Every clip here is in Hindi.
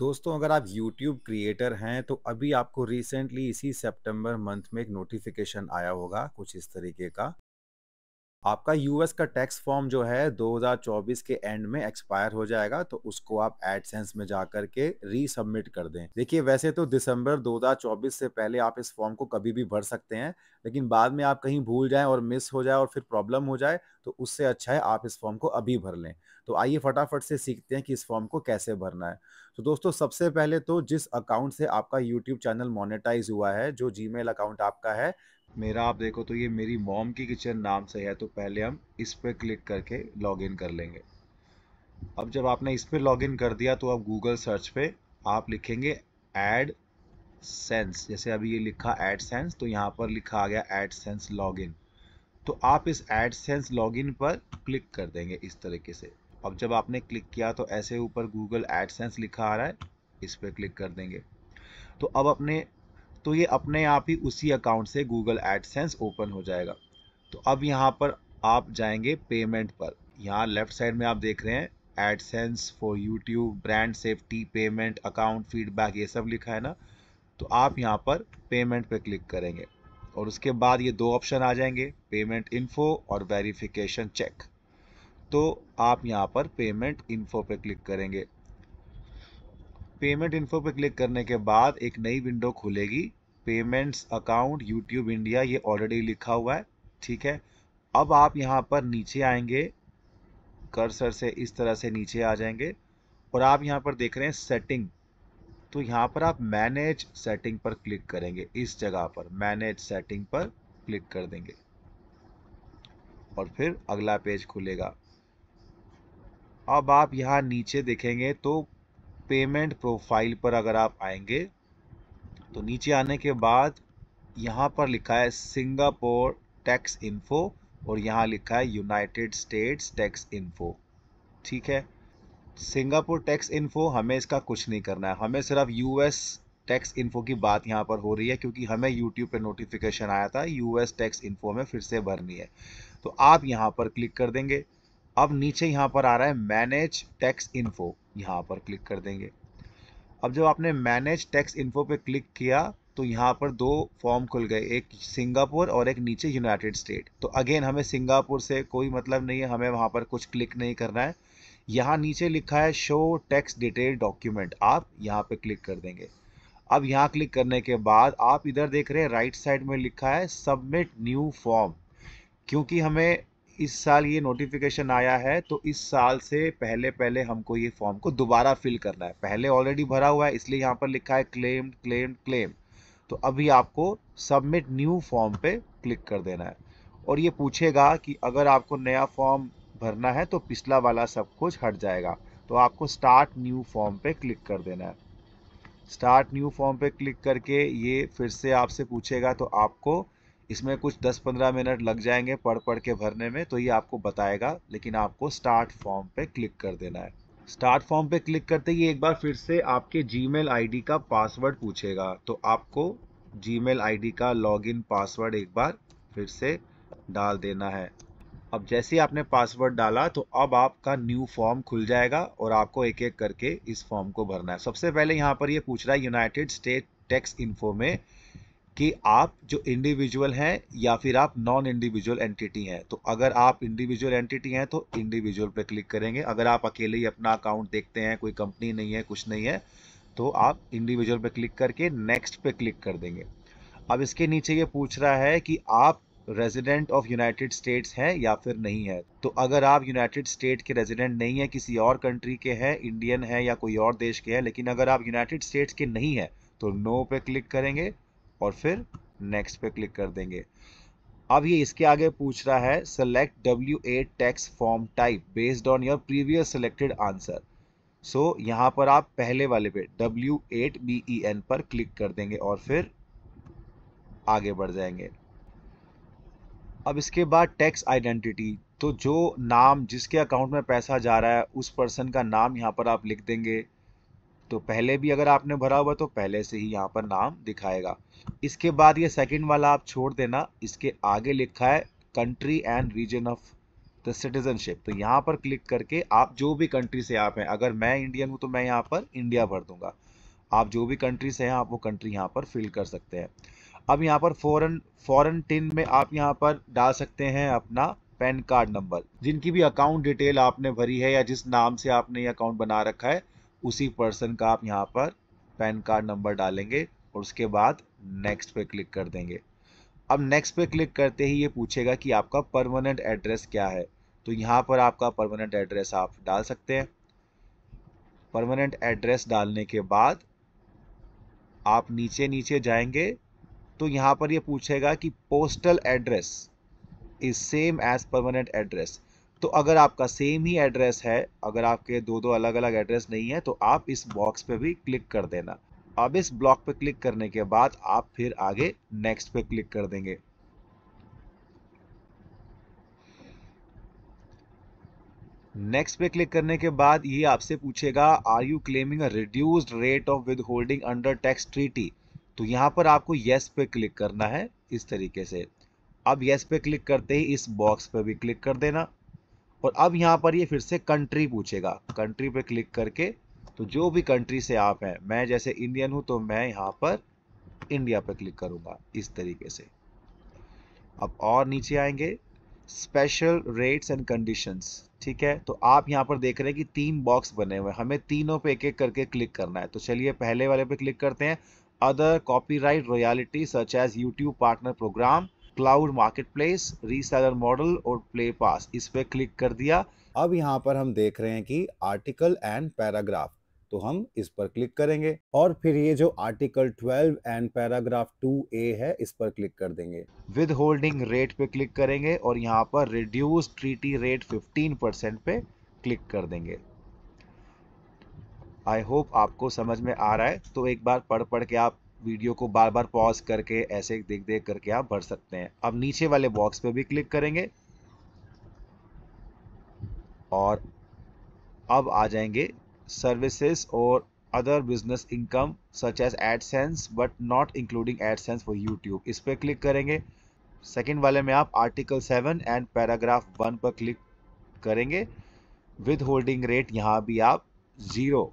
दोस्तों अगर आप YouTube क्रिएटर हैं तो अभी आपको रिसेंटली इसी सितंबर मंथ में एक नोटिफिकेशन आया होगा कुछ इस तरीके का आपका यूएस का टैक्स फॉर्म जो है 2024 के एंड में एक्सपायर हो जाएगा तो उसको आप एडसेंस में जा करके रीसबमिट कर दें देखिए वैसे तो दिसंबर 2024 से पहले आप इस फॉर्म को कभी भी भर सकते हैं लेकिन बाद में आप कहीं भूल जाएं और मिस हो जाए और फिर प्रॉब्लम हो जाए तो उससे अच्छा है आप इस फॉर्म को अभी भर लें तो आइए फटाफट से सीखते हैं कि इस फॉर्म को कैसे भरना है तो दोस्तों सबसे पहले तो जिस अकाउंट से आपका यूट्यूब चैनल मोनिटाइज हुआ है जो जी अकाउंट आपका है मेरा आप देखो तो ये मेरी मॉम की किचन नाम से है तो पहले हम इस पर क्लिक करके लॉगिन कर लेंगे अब जब आपने इस पर लॉगिन कर दिया तो आप गूगल सर्च पे आप लिखेंगे एड सेंस जैसे अभी ये लिखा एड सेंस तो यहाँ पर लिखा आ गया एड सेंस लॉगिन तो आप इस एड सेंस लॉगिन पर क्लिक कर देंगे इस तरीके से अब जब आपने क्लिक किया तो ऐसे ऊपर गूगल एड सेंस लिखा आ रहा है इस पर क्लिक कर देंगे तो अब अपने तो ये अपने आप ही उसी अकाउंट से गूगल एडसेंस ओपन हो जाएगा तो अब यहाँ पर आप जाएंगे पेमेंट पर यहाँ लेफ्ट साइड में आप देख रहे हैं AdSense for YouTube brand safety payment account feedback ये सब लिखा है ना तो आप यहाँ पर पेमेंट पर क्लिक करेंगे और उसके बाद ये दो ऑप्शन आ जाएंगे पेमेंट इन्फो और वेरिफिकेशन चेक तो आप यहाँ पर पेमेंट इन्फो पर क्लिक करेंगे पेमेंट इन्फो पर क्लिक करने के बाद एक नई विंडो खुलेगी पेमेंट्स अकाउंट यूट्यूब इंडिया ये ऑलरेडी लिखा हुआ है ठीक है अब आप यहाँ पर नीचे आएंगे कर्सर से इस तरह से नीचे आ जाएंगे और आप यहाँ पर देख रहे हैं सेटिंग तो यहाँ पर आप मैनेज सेटिंग पर क्लिक करेंगे इस जगह पर मैनेज सेटिंग पर क्लिक कर देंगे और फिर अगला पेज खुलेगा अब आप यहाँ नीचे देखेंगे तो पेमेंट प्रोफाइल पर अगर आप आएंगे तो नीचे आने के बाद यहाँ पर लिखा है सिंगापुर टैक्स इन्फो और यहाँ लिखा है यूनाइटेड स्टेट्स टैक्स इन्फो ठीक है सिंगापुर टैक्स इन्फो हमें इसका कुछ नहीं करना है हमें सिर्फ यूएस टैक्स इन्फो की बात यहाँ पर हो रही है क्योंकि हमें यूट्यूब पे नोटिफिकेशन आया था यूएस टैक्स इन्फो में फिर से भरनी है तो आप यहाँ पर क्लिक कर देंगे अब नीचे यहाँ पर आ रहा है मैनेज टैक्स इन्फो यहाँ पर क्लिक कर देंगे अब जब आपने मैनेज टैक्स इन्फो पे क्लिक किया तो यहाँ पर दो फॉर्म खुल गए एक सिंगापुर और एक नीचे यूनाइटेड स्टेट तो अगेन हमें सिंगापुर से कोई मतलब नहीं है हमें वहाँ पर कुछ क्लिक नहीं करना है यहाँ नीचे लिखा है शो टैक्स डिटेल डॉक्यूमेंट आप यहाँ पर क्लिक कर देंगे अब यहाँ क्लिक करने के बाद आप इधर देख रहे हैं राइट साइड में लिखा है सबमिट न्यू फॉर्म क्योंकि हमें इस साल ये नोटिफिकेशन आया है तो इस साल से पहले पहले हमको ये फॉर्म को दोबारा फिल करना है पहले ऑलरेडी भरा हुआ है इसलिए यहाँ पर लिखा है क्लेम क्लेम क्लेम तो अभी आपको सबमिट न्यू फॉर्म पे क्लिक कर देना है और ये पूछेगा कि अगर आपको नया फॉर्म भरना है तो पिछला वाला सब कुछ हट जाएगा तो आपको स्टार्ट न्यू फॉर्म पे क्लिक कर देना है स्टार्ट न्यू फॉर्म पे क्लिक करके ये फिर से आपसे पूछेगा तो आपको इसमें कुछ 10-15 मिनट लग जाएंगे पढ़ पढ़ के भरने में तो ये आपको बताएगा लेकिन आपको स्टार्ट फॉर्म पे क्लिक कर देना है स्टार्ट फॉर्म पे क्लिक करते ही एक बार फिर से आपके जी मेल का पासवर्ड पूछेगा तो आपको जी मेल का लॉगिन पासवर्ड एक बार फिर से डाल देना है अब जैसे ही आपने पासवर्ड डाला तो अब आपका न्यू फॉर्म खुल जाएगा और आपको एक एक करके इस फॉर्म को भरना है सबसे पहले यहाँ पर ये पूछ रहा है यूनाइटेड स्टेट टैक्स इन्फो में कि आप जो इंडिविजुअल हैं या फिर आप नॉन इंडिविजुअल एंटिटी हैं तो अगर आप इंडिविजुअल एंटिटी हैं तो इंडिविजुअल पे क्लिक करेंगे अगर आप अकेले ही अपना अकाउंट देखते हैं कोई कंपनी नहीं है कुछ नहीं है तो आप इंडिविजुअल पे क्लिक करके नेक्स्ट पे क्लिक कर देंगे अब इसके नीचे ये पूछ रहा है कि आप रेजिडेंट ऑफ यूनाइटेड स्टेट्स हैं या फिर नहीं है तो अगर आप यूनाइटेड स्टेट के रेजिडेंट नहीं है किसी और कंट्री के हैं इंडियन है या कोई और देश के हैं लेकिन अगर आप यूनाइटेड स्टेट्स के नहीं हैं तो नो पे क्लिक करेंगे और फिर नेक्स्ट पे क्लिक कर देंगे अब ये इसके आगे पूछ रहा है select W A tax form type based on your previous selected answer so यहाँ पर आप पहले वाले पे W eight B E N पर क्लिक कर देंगे और फिर आगे बढ़ जाएंगे अब इसके बाद टैक्स आइडेंटिटी तो जो नाम जिसके अकाउंट में पैसा जा रहा है उस पर्सन का नाम यहाँ पर आप लिख देंगे तो पहले भी अगर आपने भरा हुआ तो पहले से ही यहाँ पर नाम दिखाएगा इसके बाद ये सेकंड वाला आप छोड़ देना इसके आगे लिखा है country and region of the citizenship तो यहाँ पर क्लिक करके आप जो भी कंट्री से आप हैं अगर मैं इंडियन हूँ तो मैं यहाँ पर इंडिया भर दूंगा आप जो भी कंट्री से हैं आप वो कंट्री यहाँ पर फिल कर सकते हैं अब यहाँ पर फॉरन फॉरन टिन में आप यहाँ पर डाल सकते हैं अपना पैन कार्ड नंबर जिनकी भी अकाउंट डिटेल आपने भरी है या जिस नाम से आपने अकाउंट बना रखा है उसी पर्सन का आप यहाँ पर पैन कार्ड नंबर डालेंगे और उसके बाद नेक्स्ट पे क्लिक कर देंगे अब नेक्स्ट पे क्लिक करते ही ये पूछेगा कि आपका परमानेंट एड्रेस क्या है तो यहाँ पर आपका परमानेंट एड्रेस आप डाल सकते हैं परमानेंट एड्रेस डालने के बाद आप नीचे नीचे जाएंगे तो यहाँ पर ये पूछेगा कि postal address is same as permanent address तो अगर आपका सेम ही एड्रेस है अगर आपके दो दो अलग अलग एड्रेस नहीं है तो आप इस बॉक्स पे भी क्लिक कर देना अब इस ब्लॉक पे क्लिक करने के बाद आप फिर आगे नेक्स्ट पे क्लिक कर देंगे नेक्स्ट पे क्लिक करने के बाद ये आपसे पूछेगा are you claiming a reduced rate of withholding under tax treaty तो यहां पर आपको येस पे क्लिक करना है इस तरीके से अब येस पे क्लिक करते ही इस बॉक्स पे भी क्लिक कर देना और अब यहाँ पर ये फिर से कंट्री पूछेगा कंट्री पे क्लिक करके तो जो भी कंट्री से आप हैं मैं जैसे इंडियन हूँ तो मैं यहाँ पर इंडिया पर क्लिक करूँगा इस तरीके से अब और नीचे आएंगे स्पेशल रेट्स एंड कंडीशंस ठीक है तो आप यहाँ पर देख रहे हैं कि तीन बॉक्स बने हुए हैं हमें तीनों पे एक एक करके क्लिक करना है तो चलिए पहले वाले पे क्लिक करते हैं other copyright royalty such as YouTube partner program cloud marketplace reseller model और प्ले पास इस पर क्लिक कर दिया अब यहाँ पर हम देख रहे हैं कि आर्टिकल एंड पैराग्राफ तो हम इस पर क्लिक करेंगे और फिर ये जो आर्टिकल 12 एंड पैराग्राफ ए है इस पर क्लिक कर देंगे विद होल्डिंग रेट पे क्लिक करेंगे और यहाँ पर रिड्यूस ट्रीटी रेट 15 परसेंट पे क्लिक कर देंगे आई होप आपको समझ में आ रहा है तो एक बार पढ़ पढ़ के आप वीडियो को बार बार पॉज करके ऐसे देख देख करके आप भर सकते हैं अब नीचे वाले बॉक्स पे भी क्लिक करेंगे और अब आ जाएंगे सर्विसेज और other business income such as AdSense but not including AdSense for YouTube इस पर क्लिक करेंगे सेकेंड वाले में आप article seven and paragraph one पर क्लिक करेंगे विद होल्डिंग रेट यहाँ भी आप zero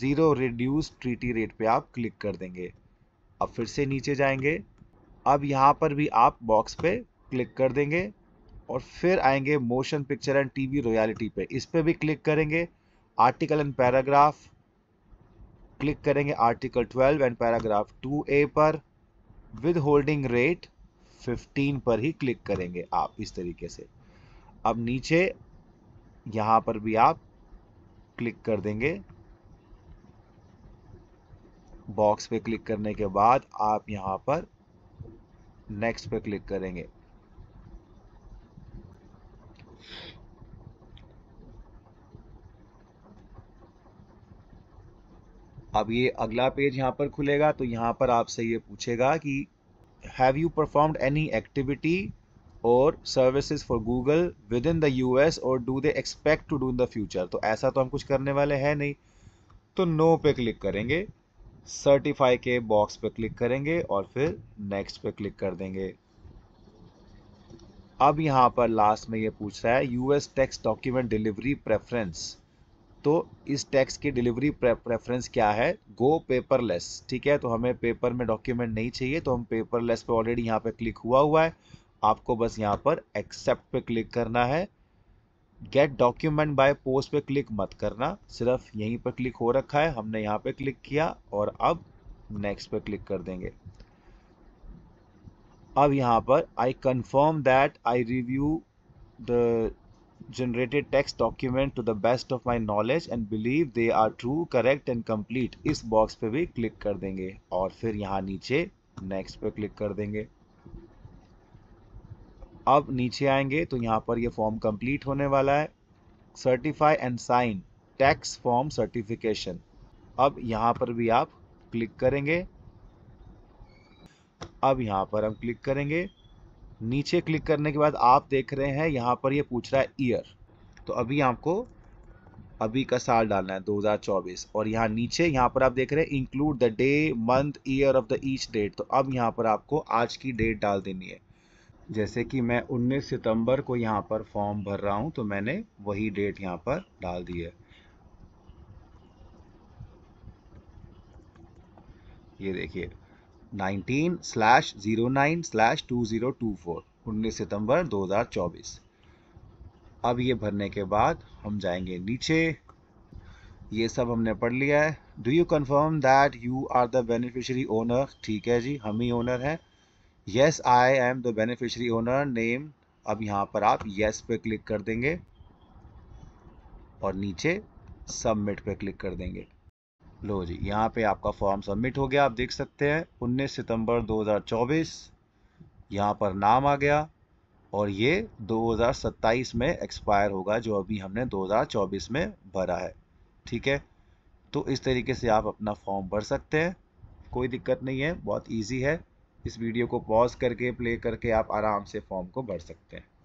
zero reduce treaty rate पे आप क्लिक कर देंगे अब फिर से नीचे जाएंगे अब यहाँ पर भी आप बॉक्स पे क्लिक कर देंगे और फिर आएंगे motion picture and TV royalty पे इस पर भी क्लिक करेंगे आर्टिकल एंड पैराग्राफ क्लिक करेंगे आर्टिकल 12 एंड पैराग्राफ 2a पर विद होल्डिंग रेट 15 पर ही क्लिक करेंगे आप इस तरीके से अब नीचे यहाँ पर भी आप क्लिक कर देंगे बॉक्स पे क्लिक करने के बाद आप यहाँ पर नेक्स्ट पे क्लिक करेंगे अब ये अगला पेज यहाँ पर खुलेगा तो यहाँ पर आपसे ये पूछेगा कि have you performed any activity or services for Google within the US or do they expect to do in the future तो ऐसा तो हम कुछ करने वाले हैं नहीं तो नो no पे क्लिक करेंगे सर्टिफाई के बॉक्स पर क्लिक करेंगे और फिर नेक्स्ट पर क्लिक कर देंगे अब यहाँ पर लास्ट में ये पूछ रहा है US tax document delivery preference तो इस टैक्स की डिलीवरी प्रेफरेंस क्या है गो पेपरलेस ठीक है तो हमें पेपर में डॉक्यूमेंट नहीं चाहिए तो हम पेपरलेस पे ऑलरेडी यहाँ पे क्लिक हुआ हुआ है आपको बस यहाँ पर एक्सेप्ट पे क्लिक करना है गेट डॉक्यूमेंट बाय पोस्ट पे क्लिक मत करना सिर्फ यहीं पर क्लिक हो रखा है हमने यहाँ पे क्लिक किया और अब नेक्स्ट पे क्लिक कर देंगे अब यहाँ पर I confirm that I review the generated text document to the best of my knowledge and believe they are true correct and complete इस बॉक्स पे भी क्लिक कर देंगे और फिर यहाँ नीचे नेक्स्ट पे क्लिक कर देंगे अब नीचे आएंगे तो यहाँ पर ये फॉर्म कंप्लीट होने वाला है certify and sign tax form certification अब यहाँ पर भी आप क्लिक करेंगे अब यहाँ पर हम क्लिक करेंगे नीचे क्लिक करने के बाद आप देख रहे हैं यहाँ पर ये यह पूछ रहा है ईयर तो अभी आपको अभी का साल डालना है 2024 और यहाँ नीचे यहाँ पर आप देख रहे हैं include the day month year of the each date तो अब यहाँ पर आपको आज की डेट डाल देनी है जैसे कि मैं 19 सितंबर को यहाँ पर फॉर्म भर रहा हूँ तो मैंने वही डेट यहाँ पर डाल दी है ये देखिए 19 slash zero nine slash two zero two four उन्नीस सितम्बर दो हज़ार चौबीस अब ये भरने के बाद हम जाएंगे नीचे ये सब हमने पढ़ लिया है do you confirm that you are the beneficiary owner ठीक है जी हम ही ओनर हैं yes I am the beneficiary owner name अब यहाँ पर आप येस yes पे क्लिक कर देंगे और नीचे सबमिट पे क्लिक कर देंगे लो जी यहाँ पे आपका फॉर्म सबमिट हो गया आप देख सकते हैं 19 सितंबर 2024 यहाँ पर नाम आ गया और ये 2027 में एक्सपायर होगा जो अभी हमने 2024 में भरा है ठीक है तो इस तरीके से आप अपना फॉर्म भर सकते हैं कोई दिक्कत नहीं है बहुत ईजी है इस वीडियो को पॉज करके प्ले करके आप आराम से फॉर्म को भर सकते हैं